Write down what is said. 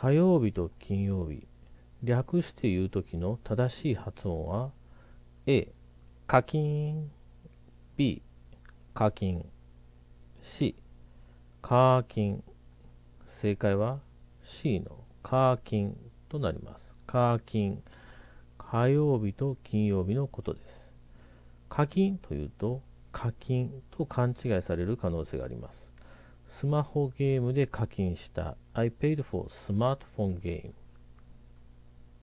火曜日と金曜日略して言う時の正しい発音は A 課金 B 課金 C 課金正解は C の課金となります課金火曜日と金曜日のことです課金というと課金と勘違いされる可能性がありますスマホゲームで課金した I paid for smartphone game